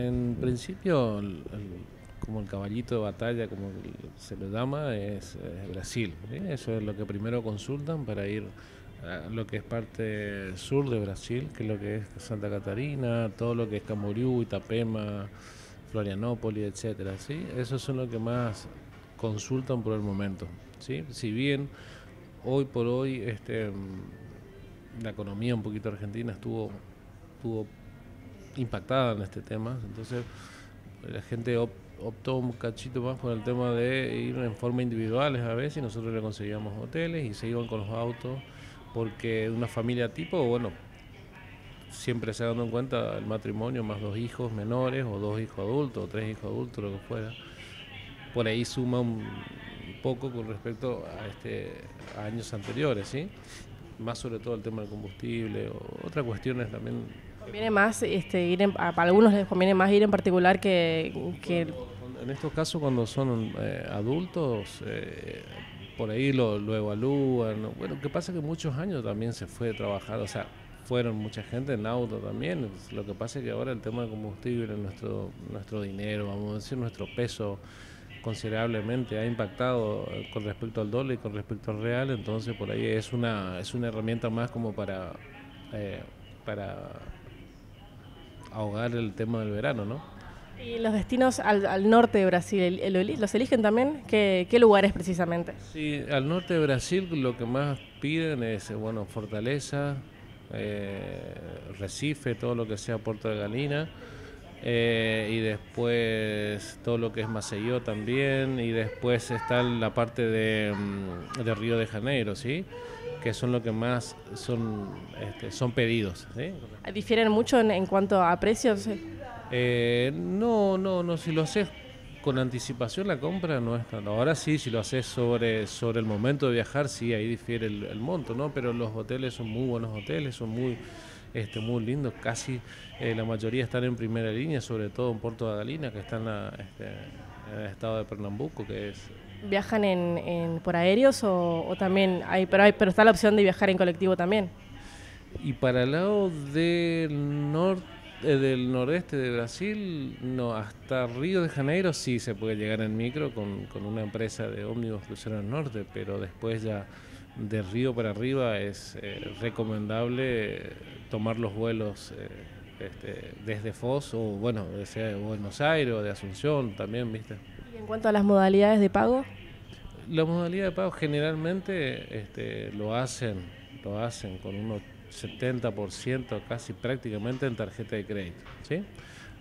En principio, como el caballito de batalla, como se lo llama, es, Brasil. Eso es lo que primero consultan para ir a lo que es parte sur de Brasil, que es lo que es Santa Catarina, todo lo que es Camboriú, Itapema, Florianópolis, etcétera. ¿sí? Eso son lo que más consultan por el momento. ¿sí? Si bien hoy por hoy este, la economía un poquito argentina estuvo, estuvo impactada en este tema. Entonces, pues, la gente optó un cachito más por el tema de ir en forma individual a veces y nosotros le conseguíamos hoteles y se iban con los autos porque una familia tipo, bueno, siempre se dando en cuenta el matrimonio más dos hijos menores o dos hijos adultos o tres hijos adultos, lo que fuera. Por ahí suma un poco con respecto a, este, años anteriores, ¿sí? Más sobre todo el tema del combustible, o otras cuestiones también Conviene más este, ir en, algunos les conviene más ir en particular que... En estos casos cuando son eh, adultos, eh, por ahí lo, evalúan. Bueno, que pasa que muchos años también se fue a trabajar, o sea, fueron mucha gente en auto también. Lo que pasa es que ahora el tema de combustible, nuestro, nuestro dinero, vamos a decir, nuestro peso considerablemente ha impactado eh, con respecto al dólar y con respecto al real, entonces por ahí es una, es una herramienta más como para, para ahogar el tema del verano, ¿no? ¿Y los destinos al, norte de Brasil, los eligen también? ¿Qué, ¿Qué, lugares precisamente? Sí, al norte de Brasil lo que más piden es, bueno, Fortaleza, eh, Recife, todo lo que sea Puerto de Galina, eh, y después todo lo que es Maceió también, y después está la parte de, mm, de Río de Janeiro, ¿sí? que son lo que más son, este, son pedidos. ¿Difieren mucho en, cuanto a precios? Eh, no, no, no, si lo haces con anticipación la compra no es tanto. Ahora sí, si lo haces sobre, sobre el momento de viajar, sí, ahí difiere el, monto, ¿no? Pero los hoteles son muy buenos hoteles, son muy... Este, muy casi eh, la mayoría están en primera línea, sobre todo en Puerto de Adalina, que está este, en el estado de Pernambuco, que es viajan en, por aéreos o, también hay pero hay pero está la opción de viajar en colectivo también y para el lado del norte eh, del noreste de Brasil, no, hasta Río de Janeiro sí se puede llegar en micro con, con una empresa de ómnibus el norte, pero después ya de Río para arriba es eh, recomendable tomar los vuelos eh, este, desde Foz o bueno, sea de Buenos Aires o de Asunción también, ¿viste? en cuanto a las modalidades de pago? La modalidad de pago generalmente este, lo hacen, lo hacen con unos 70% casi prácticamente en tarjeta de crédito, ¿sí?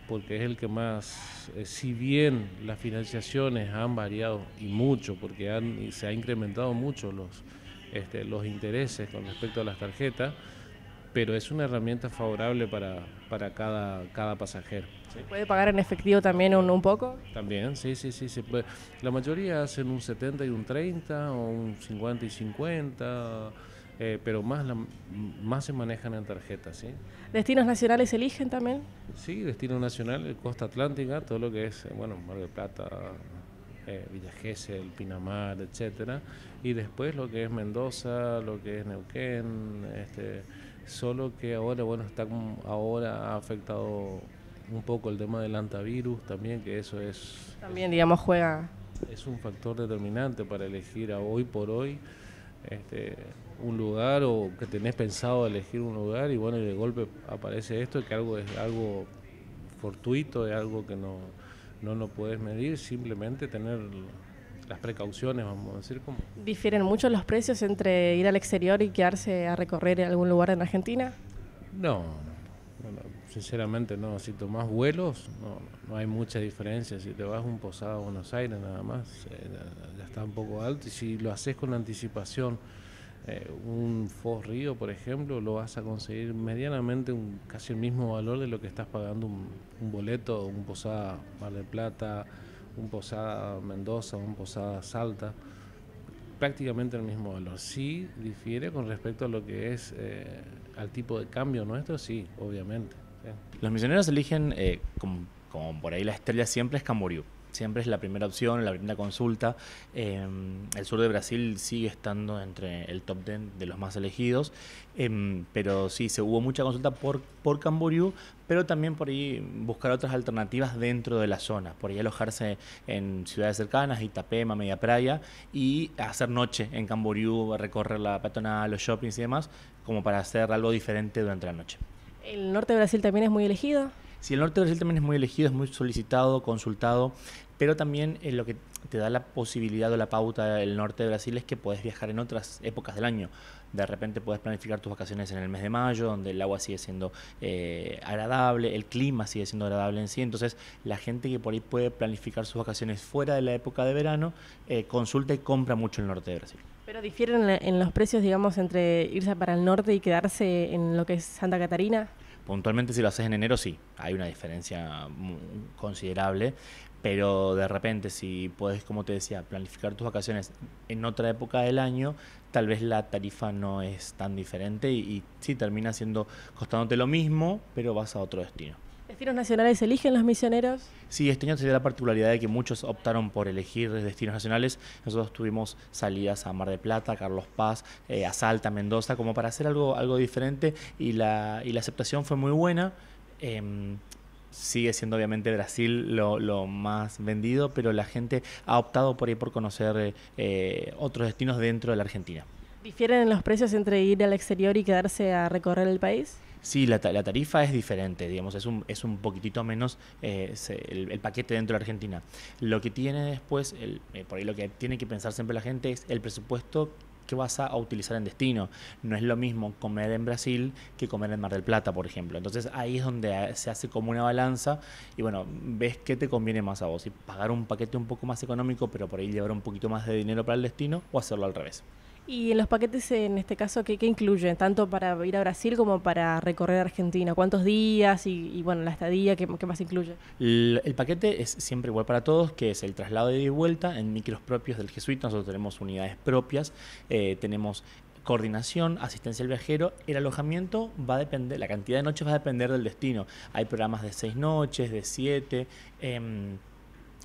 porque es el que más, eh, si bien las financiaciones han variado y mucho, porque se ha incrementado mucho los, este, los intereses con respecto a las tarjetas, pero es una herramienta favorable para, para cada, cada pasajero. ¿Se puede pagar en efectivo también un, un, poco? También, sí, sí, sí, se La mayoría hacen un 70 y un 30 o un 50 y 50, eh, pero más, más se manejan en tarjeta, ¿sí? ¿Destinos nacionales eligen también? Sí, destino nacional, eh, costa atlántica, todo lo que es, eh, bueno, Mar de Plata, eh, Villa Gesell, Pinamar, etcétera, y después lo que es Mendoza, lo que es Neuquén, este, solo que ahora, bueno, está ahora ha afectado un poco el tema del antivirus también, que eso es... También, digamos, juega... Es un factor determinante para elegir a hoy por hoy este, un lugar o que tenés pensado elegir un lugar y bueno, de golpe aparece esto, que algo es algo fortuito, es algo que no, no lo puedes medir, simplemente tener las precauciones, vamos a decir. ¿cómo? ¿Difieren mucho los precios entre ir al exterior y quedarse a recorrer algún lugar en Argentina? No, sinceramente no. Si tomás vuelos, no, hay mucha diferencia. Si te vas a un posado a Buenos Aires nada más, eh, ya está un poco alto. Y si lo haces con anticipación, eh, un Fos Río, por ejemplo, lo vas a conseguir medianamente un, casi el mismo valor de lo que estás pagando un, boleto, un posada Mar de Plata, un Posada Mendoza, un Posada Salta, prácticamente el mismo valor. Sí difiere con respecto a lo que es eh, al tipo de cambio nuestro, sí, obviamente. Los misioneros eligen, eh, como, por ahí la estrella siempre es Camboriú siempre es la primera opción, la primera consulta. Em, el sur de Brasil sigue estando entre el top 10 de los más elegidos, em, pero sí, se hubo mucha consulta por, por Camboriú, pero también por ahí buscar otras alternativas dentro de la zona, por ahí alojarse en ciudades cercanas, Itapema, Media Praia, y hacer noche en Camboriú, recorrer la patonada, los shoppings y demás, como para hacer algo diferente durante la noche. El norte de Brasil también es muy elegido. Si el norte de Brasil también es muy elegido, es muy solicitado, consultado, pero también eh, lo que te da la posibilidad o la pauta del norte de Brasil es que puedes viajar en otras épocas del año. De repente puedes planificar tus vacaciones en el mes de mayo, donde el agua sigue siendo eh, agradable, el clima sigue siendo agradable en sí. Entonces, la gente que por ahí puede planificar sus vacaciones fuera de la época de verano, eh, consulta y compra mucho el norte de Brasil. Pero difieren en los precios, digamos, entre irse para el norte y quedarse en lo que es Santa Catarina. Puntualmente si lo haces en enero sí, hay una diferencia considerable, pero de repente si puedes, como te decía, planificar tus vacaciones en otra época del año, tal vez la tarifa no es tan diferente y, y sí termina siendo costándote lo mismo, pero vas a otro destino destinos nacionales eligen los misioneros? Sí, este año sería la particularidad de que muchos optaron por elegir destinos nacionales. Nosotros tuvimos salidas a Mar de Plata, Carlos Paz, eh, a Salta, Mendoza, como para hacer algo, algo diferente y la, aceptación fue muy buena. Em, sigue siendo obviamente Brasil lo, más vendido, pero la gente ha optado por ir por conocer eh, otros destinos dentro de la Argentina. ¿Difieren los precios entre ir al exterior y quedarse a recorrer el país? Sí, la, tarifa es diferente, digamos, es un, es un poquitito menos eh, el, paquete dentro de Argentina. Lo que tiene después, eh, por ahí lo que tiene que pensar siempre la gente es el presupuesto que vas a utilizar en destino. No es lo mismo comer en Brasil que comer en Mar del Plata, por ejemplo. Entonces ahí es donde se hace como una balanza y bueno, ves qué te conviene más a vos. Y pagar un paquete un poco más económico, pero por ahí llevar un poquito más de dinero para el destino o hacerlo al revés. Y en los paquetes, en este caso, ¿qué, incluye? Tanto para ir a Brasil como para recorrer Argentina. ¿Cuántos días y, bueno, la estadía? ¿qué, más incluye? El, paquete es siempre igual para todos, que es el traslado de ida y vuelta en micros propios del jesuita. Nosotros tenemos unidades propias, eh, tenemos coordinación, asistencia al viajero, el alojamiento va a depender, la cantidad de noches va a depender del destino. Hay programas de seis noches, de siete. Em,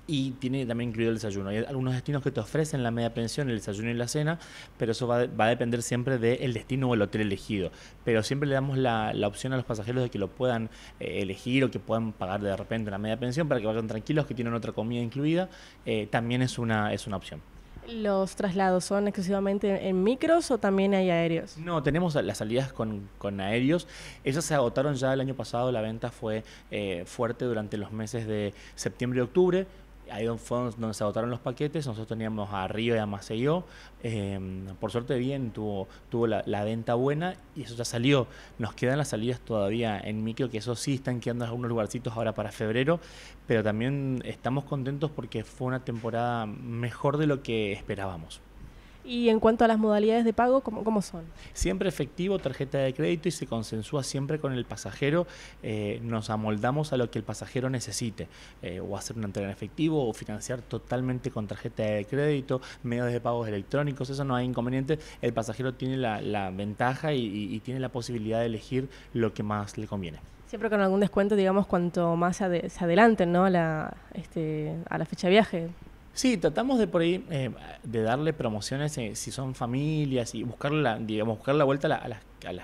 y tiene también incluido el desayuno. Hay algunos destinos que te ofrecen la media pensión, el desayuno y la cena, pero eso va, va a depender siempre del destino o el hotel elegido. Pero siempre le damos la, opción a los pasajeros de que lo puedan eh, elegir o que puedan pagar de repente la media pensión para que vayan tranquilos, que tienen otra comida incluida. Eh, también es una, es una opción. ¿Los traslados son exclusivamente en micros o también hay aéreos? No, tenemos las salidas con, aéreos. Ellas se agotaron ya el año pasado, la venta fue eh, fuerte durante los meses de septiembre y octubre ahí fue donde se agotaron los paquetes, nosotros teníamos a Río y a Maceió, em, por suerte bien, tuvo, tuvo la, la, venta buena y eso ya salió, nos quedan las salidas todavía en micro, que eso sí están quedando en algunos lugarcitos ahora para febrero, pero también estamos contentos porque fue una temporada mejor de lo que esperábamos. Y en cuanto a las modalidades de pago, ¿cómo, cómo son? Siempre efectivo, tarjeta de crédito y se consensúa siempre con el pasajero. Eh, nos amoldamos a lo que el pasajero necesite, eh, o hacer una entrega en efectivo o financiar totalmente con tarjeta de crédito, medios de pagos electrónicos, eso no hay inconveniente. El pasajero tiene la, ventaja y, tiene la posibilidad de elegir lo que más le conviene. Siempre con algún descuento, digamos, cuanto más se adelanten ¿no? la, este, a la fecha de viaje. Sí, tratamos de por ahí eh, de darle promociones eh, si son familias y buscar la, digamos, buscar la vuelta a, las,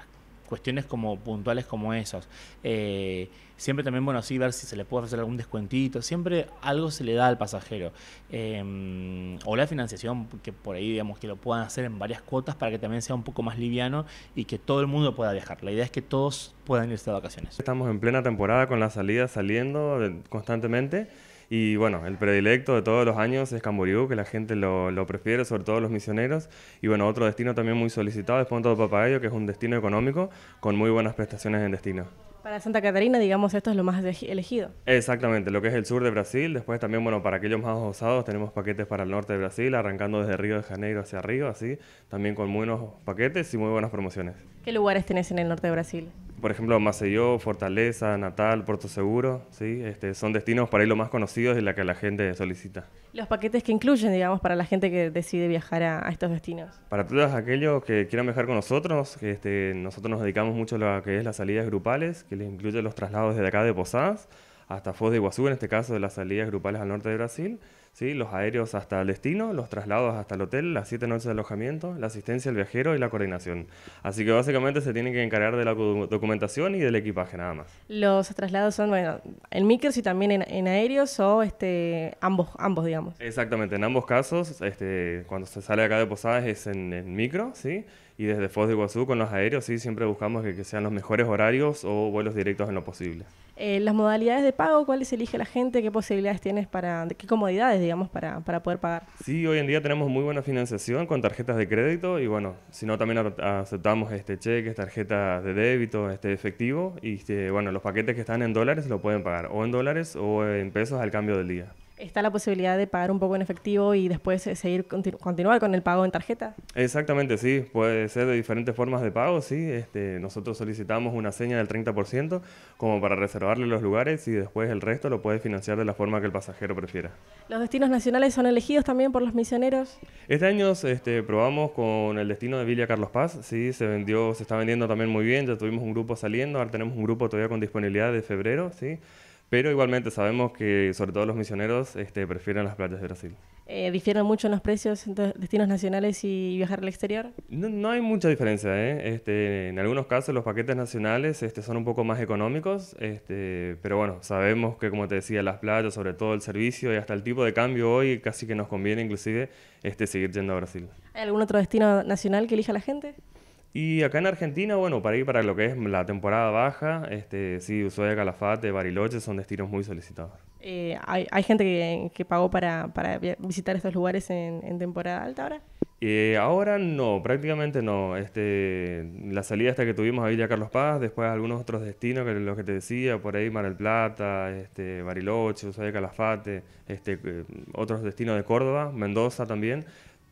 cuestiones como puntuales como esas. Eh, siempre también, bueno, sí, ver si se le puede hacer algún descuentito. Siempre algo se le da al pasajero. Em, o la financiación, que por ahí, digamos, que lo puedan hacer en varias cuotas para que también sea un poco más liviano y que todo el mundo pueda viajar. La idea es que todos puedan irse de vacaciones. Estamos en plena temporada con la salida saliendo constantemente. Y bueno, el predilecto de todos los años es Camboriú, que la gente lo, prefiere, sobre todo los misioneros. Y bueno, otro destino también muy solicitado es Punto de Papagayo, que es un destino económico con muy buenas prestaciones en destino. Para Santa Catarina, digamos, esto es lo más elegido. Exactamente, lo que es el sur de Brasil. Después también, bueno, para aquellos más osados, tenemos paquetes para el norte de Brasil, arrancando desde Río de Janeiro hacia arriba, así, también con buenos paquetes y muy buenas promociones. ¿Qué lugares tenés en el norte de Brasil? Por ejemplo, Maceió, Fortaleza, Natal, Puerto Seguro, ¿sí? Este, son destinos para ir lo más conocidos de la que la gente solicita. Los paquetes que incluyen, digamos, para la gente que decide viajar a, estos destinos. Para todos aquellos que quieran viajar con nosotros, este, nosotros nos dedicamos mucho a lo que es las salidas grupales, que les incluye los traslados desde acá de Posadas hasta Foz de Iguazú, en este caso de las salidas grupales al norte de Brasil los aéreos hasta el destino, los traslados hasta el hotel, las siete noches de alojamiento, la asistencia al viajero y la coordinación. Así que básicamente se tienen que encargar de la documentación y del equipaje nada más. Los traslados son, en micros y también en, aéreos o este, ambos, ambos, digamos. Exactamente, en ambos casos, este, cuando se sale acá de Posadas es en, micro, ¿sí? y desde Foz de Iguazú con los aéreos sí siempre buscamos que, sean los mejores horarios o vuelos directos en lo posible. Eh, las modalidades de pago, cuáles elige la gente, qué posibilidades tienes para, qué comodidades, digamos, para, para, poder pagar. Sí, hoy en día tenemos muy buena financiación con tarjetas de crédito y bueno, si no también aceptamos este cheques, tarjetas de débito, este efectivo y este, bueno, los paquetes que están en dólares lo pueden pagar o en dólares o en pesos al cambio del día. ¿Está la posibilidad de pagar un poco en efectivo y después eh, seguir continuar con el pago en tarjeta? Exactamente, sí. Puede ser de diferentes formas de pago, sí. Este, nosotros solicitamos una seña del 30% como para reservarle los lugares y después el resto lo puede financiar de la forma que el pasajero prefiera. ¿Los destinos nacionales son elegidos también por los misioneros? Este año este, probamos con el destino de Villa Carlos Paz, sí. Se vendió, se está vendiendo también muy bien. Ya tuvimos un grupo saliendo, ahora tenemos un grupo todavía con disponibilidad de febrero, sí. Pero igualmente sabemos que sobre todo los misioneros este, prefieren las playas de Brasil. Eh, ¿Difieren mucho los precios entre destinos nacionales y viajar al exterior? No, hay mucha diferencia. ¿eh? Este, en algunos casos los paquetes nacionales este, son un poco más económicos, este, pero bueno, sabemos que como te decía, las playas, sobre todo el servicio y hasta el tipo de cambio hoy casi que nos conviene inclusive este, seguir yendo a Brasil. ¿Hay algún otro destino nacional que elija la gente? Y acá en Argentina, bueno, para ir para lo que es la temporada baja, este, sí, Ushuaia, Calafate, Bariloche son destinos muy solicitados. Eh, hay, hay, gente que, pagó para, visitar estos lugares en, temporada alta ahora? Eh, ahora no, prácticamente no. Este, la salida esta que tuvimos a Villa Carlos Paz, después algunos otros destinos, que lo que te decía, por ahí Mar del Plata, este, Bariloche, Ushuaia, Calafate, este, eh, otros destinos de Córdoba, Mendoza también.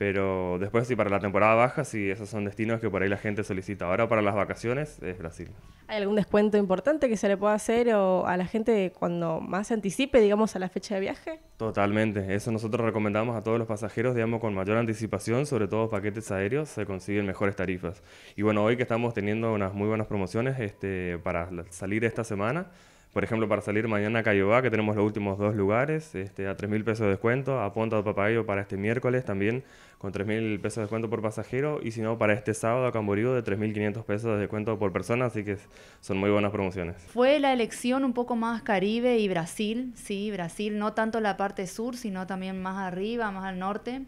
Pero después, sí, para la temporada baja, sí, esos son destinos que por ahí la gente solicita. Ahora, para las vacaciones, es Brasil. ¿Hay algún descuento importante que se le pueda hacer o a la gente cuando más se anticipe, digamos, a la fecha de viaje? Totalmente. Eso nosotros recomendamos a todos los pasajeros, digamos, con mayor anticipación, sobre todo paquetes aéreos, se consiguen mejores tarifas. Y bueno, hoy que estamos teniendo unas muy buenas promociones este, para salir esta semana. Por ejemplo, para salir mañana a Cayobá, que tenemos los últimos dos lugares, este, a 3.000 pesos de descuento, a Ponta de Papagayo para este miércoles también, con 3.000 pesos de descuento por pasajero, y si no, para este sábado a Camboriú de 3.500 pesos de descuento por persona, así que son muy buenas promociones. Fue la elección un poco más Caribe y Brasil, sí, Brasil, no tanto la parte sur, sino también más arriba, más al norte,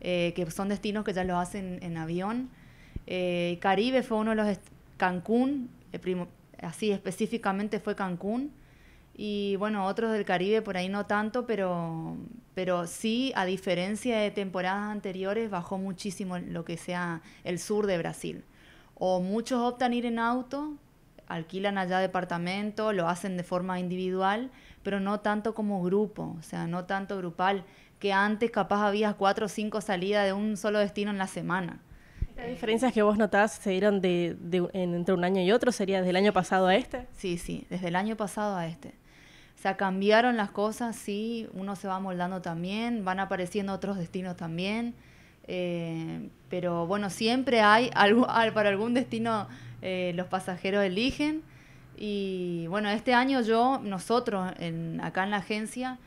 eh, que son destinos que ya lo hacen en avión. Eh, Caribe fue uno de los... Cancún, el primo, así específicamente fue Cancún. Y bueno, otros del Caribe por ahí no tanto, pero, pero sí, a diferencia de temporadas anteriores, bajó muchísimo lo que sea el sur de Brasil. O muchos optan ir en auto, alquilan allá departamento, lo hacen de forma individual, pero no tanto como grupo, o sea, no tanto grupal, que antes capaz había cuatro o cinco salidas de un solo destino en la semana. ¿Las diferencias que vos notás se dieron de, entre un año y otro? ¿Sería desde el año pasado a este? Sí, sí, desde el año pasado a este. O sea, cambiaron las cosas, sí, uno se va moldando también, van apareciendo otros destinos también. Eh, pero bueno, siempre hay, algo, para algún destino eh, los pasajeros eligen. Y bueno, este año yo, nosotros acá en la agencia,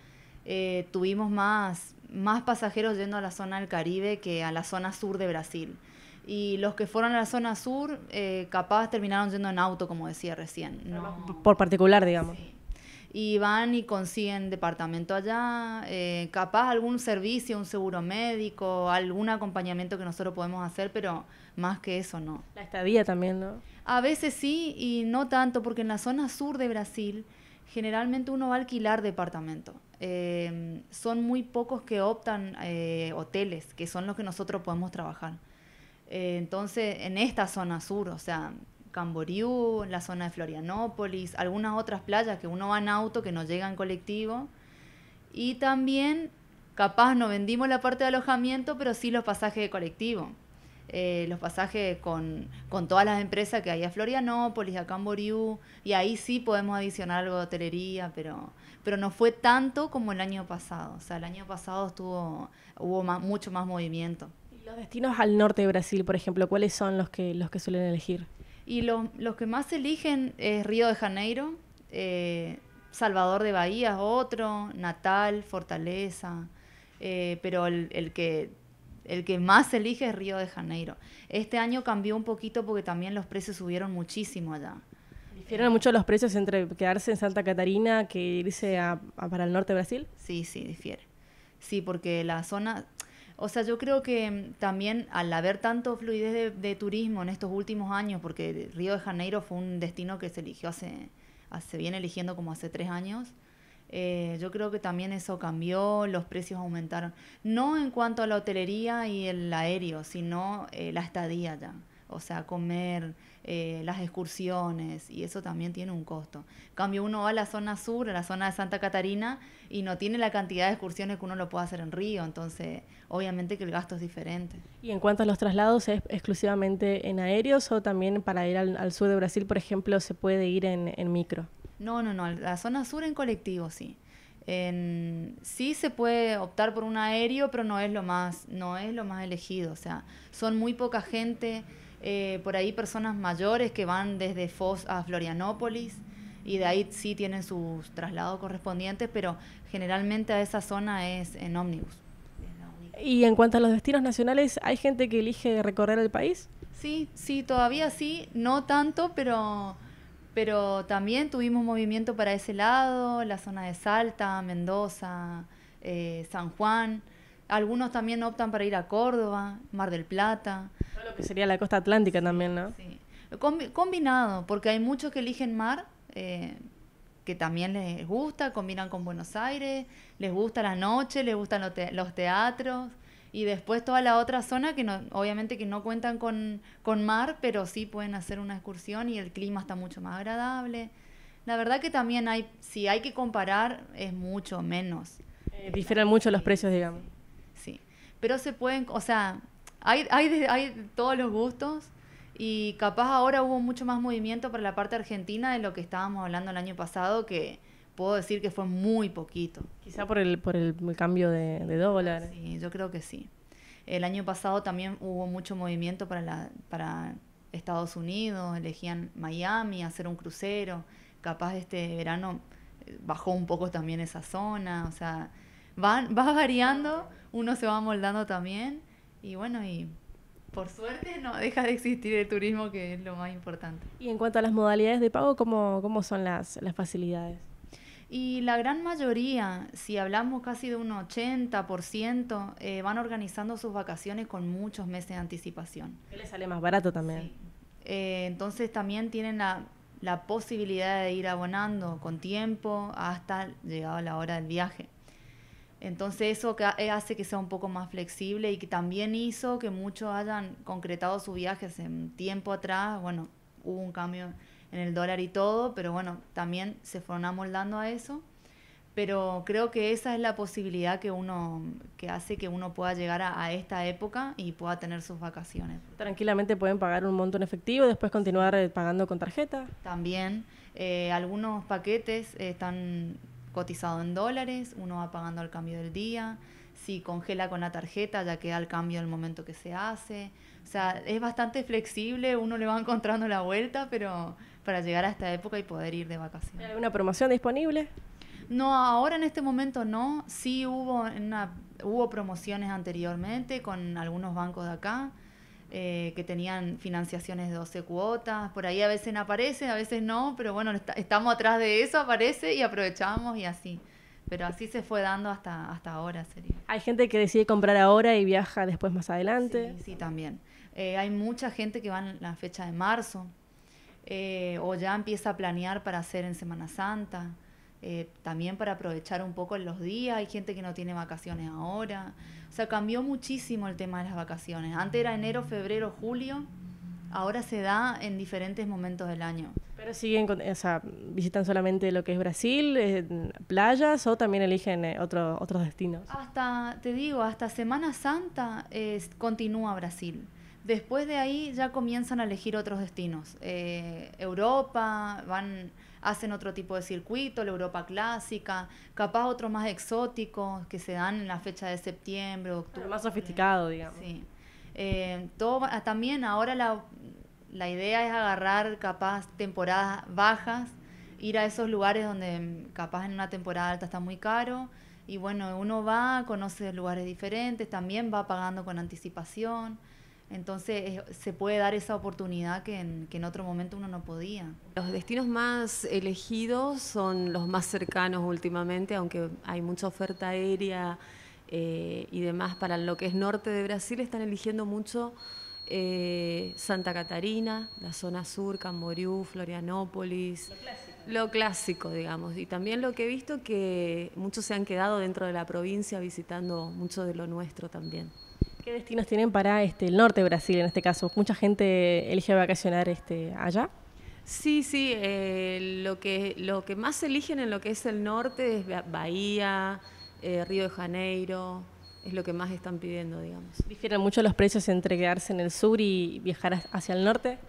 eh, tuvimos más, más pasajeros yendo a la zona del Caribe que a la zona sur de Brasil. Y los que fueron a la zona sur, eh, capaz terminaron yendo en auto, como decía recién. Por particular, digamos. Y van y consiguen departamento allá, eh, capaz algún servicio, un seguro médico, algún acompañamiento que nosotros podemos hacer, pero más que eso no. La estadía también, ¿no? A veces sí y no tanto, porque en la zona sur de Brasil generalmente uno va a alquilar departamento. Eh, son muy pocos que optan eh, hoteles, que son los que nosotros podemos trabajar. Eh, entonces, en esta zona sur, o sea, Camboriú, la zona de Florianópolis, algunas otras playas que uno va en auto, que no llega en colectivo. Y también, capaz no vendimos la parte de alojamiento, pero sí los pasajes de colectivo. Eh, los pasajes con, todas las empresas que hay a Florianópolis, a Camboriú, y ahí sí podemos adicionar algo de hotelería, pero, no fue tanto como el año pasado. O sea, el año pasado hubo mucho más movimiento. Los destinos al norte de Brasil, por ejemplo, ¿cuáles son los que, los que suelen elegir? Y los que más eligen es Río de Janeiro, eh, Salvador de Bahía otro, Natal, Fortaleza, eh, pero el, que, el que más elige es Río de Janeiro. Este año cambió un poquito porque también los precios subieron muchísimo allá. ¿Difieren mucho los precios entre quedarse en Santa Catarina que irse para el norte de Brasil? Sí, sí, difiere. Sí, porque la zona, o sea, yo creo que mm, también al haber tanto fluidez de, turismo en estos últimos años, porque Río de Janeiro fue un destino que se eligió hace, se viene eligiendo como hace tres años, eh, yo creo que también eso cambió, los precios aumentaron. No en cuanto a la hotelería y el aéreo, sino eh, la estadía ya. O sea, comer, eh, las excursiones, y eso también tiene un costo. cambio, uno va a la zona sur, a la zona de Santa Catarina, y no tiene la cantidad de excursiones que uno lo puede hacer en Río, entonces obviamente que el gasto es diferente. ¿Y en cuanto a los traslados, es exclusivamente en aéreos o también para ir al, sur de Brasil, por ejemplo, se puede ir en, micro? No, no, no, la zona sur en colectivo, sí. sí se puede optar por un aéreo, pero no es lo más, no es lo más elegido. O sea, son muy poca gente. Eh, por ahí personas mayores que van desde Foz a Florianópolis y de ahí sí tienen sus traslados correspondientes, pero generalmente a esa zona es en ómnibus. Y en cuanto a los destinos nacionales, ¿hay gente que elige recorrer el país? Sí, sí, todavía sí, no tanto, pero, también tuvimos movimiento para ese lado, la zona de Salta, Mendoza, eh, San Juan. Algunos también optan para ir a Córdoba, Mar del Plata sería la costa atlántica también, ¿no? Sí. combinado, porque hay muchos que eligen mar, eh, que también les gusta, combinan con Buenos Aires, les gusta la noche, les gustan los, teatros. Y después toda la otra zona que no, obviamente que no cuentan con, con mar, pero sí pueden hacer una excursión y el clima está mucho más agradable. La verdad que también hay, si hay que comparar, es mucho menos. Eh, mucho los precios, digamos. Sí, pero se pueden, o sea, hay, hay todos los gustos y capaz ahora hubo mucho más movimiento para la parte argentina de lo que estábamos hablando el año pasado, que puedo decir que fue muy poquito. Quizá por el, por el cambio de, dólar. Sí, yo creo que sí. El año pasado también hubo mucho movimiento para, la, para Estados Unidos, elegían Miami, hacer un crucero, capaz este verano eh, bajó un poco también esa zona, o sea, va variando, uno se va moldando también y bueno, y por suerte no deja de existir el turismo, que es lo más importante. Y en cuanto a las modalidades de pago, ¿cómo, cómo son las, facilidades? Y la gran mayoría, si hablamos casi de un 80%, eh, van organizando sus vacaciones con muchos meses de anticipación. Que les sale más barato también. Eh, entonces también tienen la, la posibilidad de ir abonando con tiempo hasta llegado la hora del viaje. Entonces eso eh, hace que sea un poco más flexible y que también hizo que muchos hayan concretado sus viajes en tiempo atrás. Bueno, hubo un cambio en el dólar y todo, pero bueno, también se fueron amoldando a eso. Pero creo que esa es la posibilidad que uno que hace que uno pueda llegar a, esta época y pueda tener sus vacaciones. Tranquilamente pueden pagar un monto en efectivo, y después continuar eh, pagando con tarjeta. También eh, algunos paquetes están cotizado en dólares, uno va pagando al cambio del día, si congela con la tarjeta ya queda el cambio el momento que se hace. O sea, es bastante flexible, uno le va encontrando la vuelta, pero para llegar a esta época y poder ir de vacaciones. ¿Hay alguna promoción disponible? No, ahora en este momento no. Sí hubo, hubo promociones anteriormente con algunos bancos de acá. Eh, que tenían financiaciones de 12 cuotas, por ahí a veces aparece, a veces no, pero bueno, estamos atrás de eso, aparece y aprovechamos y así. Pero así se fue dando hasta, hasta ahora, sería. Hay gente que decide comprar ahora y viaja después más adelante. Sí, sí también. Eh, hay mucha gente que va en la fecha de marzo eh, o ya empieza a planear para hacer en Semana Santa. Eh, también para aprovechar un poco los días, hay gente que no tiene vacaciones ahora, o sea, cambió muchísimo el tema de las vacaciones. Antes era enero, febrero, julio, ahora se da en diferentes momentos del año. Pero siguen, o sea, visitan solamente lo que es Brasil, eh, playas o también eligen eh, otros destinos. Hasta, te digo, hasta Semana Santa continúa Brasil. Después de ahí ya comienzan a elegir otros destinos. Europa, van hacen otro tipo de circuito, la Europa clásica, capaz otros más exóticos que se dan en la fecha de septiembre, octubre. más sofisticado, digamos. Sí. Eh, ah, también ahora la, la idea es agarrar capaz temporadas bajas, ir a esos lugares donde mm, capaz en una temporada alta está muy caro. Y bueno, uno va, conoce lugares diferentes, también va pagando con anticipación. Entonces eh, se puede dar esa oportunidad que en, otro momento uno no podía. Los destinos más elegidos son los más cercanos últimamente, aunque hay mucha oferta aérea eh, y demás para lo que es norte de Brasil, están eligiendo mucho eh, Santa Catarina, la zona sur, Camboriú, Florianópolis. Lo clásico. Lo clásico, digamos. Y también lo que he visto que muchos se han quedado dentro de la provincia visitando mucho de lo nuestro también. ¿Qué destinos tienen para este, el norte de Brasil en este caso? ¿Mucha gente elige vacacionar este, allá? Sí, sí, eh, lo, que, lo que más eligen en lo que es el norte es Bahía, eh, Río de Janeiro, es lo que más están pidiendo, digamos. ¿Difieren mucho los precios entre quedarse en el sur y viajar hacia el norte?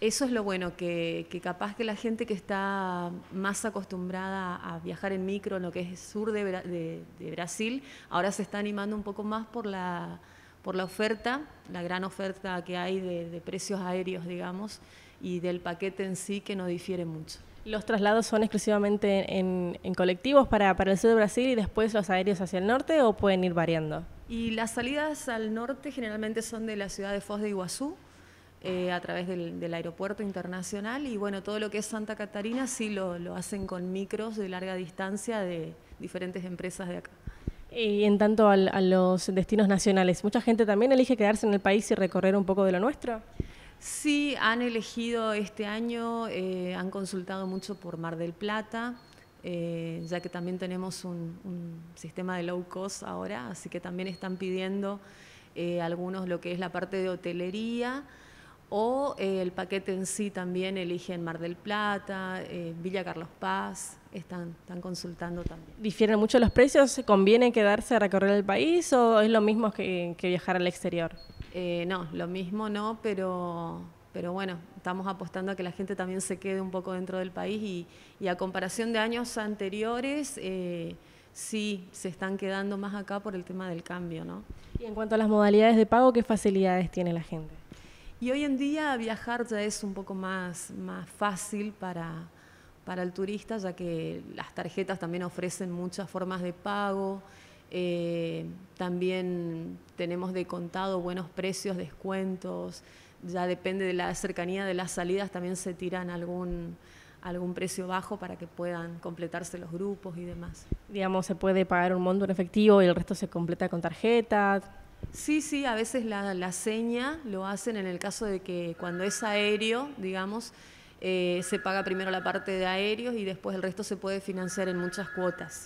Eso es lo bueno, que, capaz que la gente que está más acostumbrada a viajar en micro en lo que es el sur de Brasil, ahora se está animando un poco más por la por la oferta, la gran oferta que hay de, precios aéreos, digamos, y del paquete en sí que no difiere mucho. Los traslados son exclusivamente en, colectivos para, para, el sur de Brasil y después los aéreos hacia el norte o pueden ir variando? Y las salidas al norte generalmente son de la ciudad de Foz de Iguazú, eh, a través del, aeropuerto internacional y bueno, todo lo que es Santa Catarina sí lo hacen con micros de larga distancia de diferentes empresas de acá. Y en tanto a los destinos nacionales, ¿mucha gente también elige quedarse en el país y recorrer un poco de lo nuestro? Sí, han elegido este año, eh, han consultado mucho por Mar del Plata, eh, ya que también tenemos un, sistema de low cost ahora, así que también están pidiendo eh, algunos lo que es la parte de hotelería o el paquete en sí también eligen Mar del Plata, Villa Carlos Paz, están, consultando también. ¿Difieren mucho los precios? ¿Conviene quedarse a recorrer el país o es lo mismo que, viajar al exterior? Eh, no, lo mismo no, pero, bueno, estamos apostando a que la gente también se quede un poco dentro del país y, a comparación de años anteriores, eh, sí, se están quedando más acá por el tema del cambio, ¿no? Y en cuanto a las modalidades de pago, ¿qué facilidades tiene la gente? Y hoy en día viajar ya es un poco más fácil para, para el turista, ya que las tarjetas también ofrecen muchas formas de pago. Eh, también tenemos de contado buenos precios, descuentos. Ya depende de la cercanía de las salidas, también se tiran algún, algún precio bajo para que puedan completarse los grupos y demás. Digamos, se puede pagar un monto en efectivo y el resto se completa con tarjeta. Sí, sí, a veces la, la seña lo hacen en el caso de que cuando es aéreo, digamos, eh, se paga primero la parte de aéreos y después el resto se puede financiar en muchas cuotas.